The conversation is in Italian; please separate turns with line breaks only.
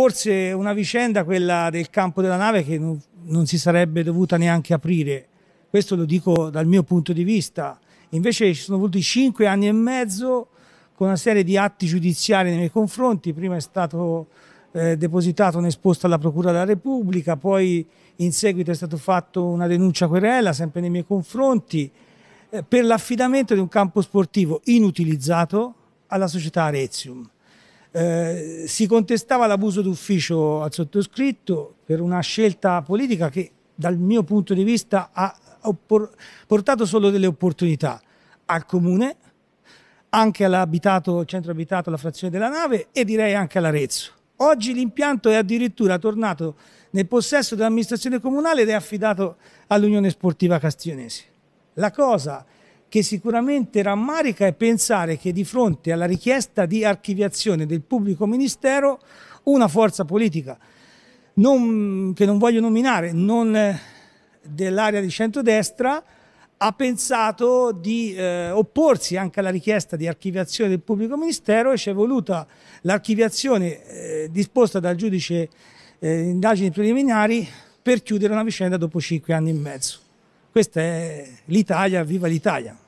forse una vicenda, quella del campo della nave, che non, non si sarebbe dovuta neanche aprire. Questo lo dico dal mio punto di vista. Invece ci sono voluti cinque anni e mezzo con una serie di atti giudiziari nei miei confronti. Prima è stato eh, depositato un esposto alla Procura della Repubblica, poi in seguito è stata fatta una denuncia querela sempre nei miei confronti eh, per l'affidamento di un campo sportivo inutilizzato alla società Arezium. Eh, si contestava l'abuso d'ufficio al sottoscritto per una scelta politica che dal mio punto di vista ha portato solo delle opportunità al comune, anche all'abitato, centro abitato, alla frazione della nave e direi anche all'Arezzo. Oggi l'impianto è addirittura tornato nel possesso dell'amministrazione comunale ed è affidato all'Unione Sportiva Castionese. La cosa che sicuramente rammarica è pensare che di fronte alla richiesta di archiviazione del pubblico ministero una forza politica non, che non voglio nominare, non eh, dell'area di centrodestra, ha pensato di eh, opporsi anche alla richiesta di archiviazione del pubblico ministero e ci è voluta l'archiviazione eh, disposta dal giudice eh, indagini preliminari per chiudere una vicenda dopo cinque anni e mezzo. Questa è l'Italia, viva l'Italia!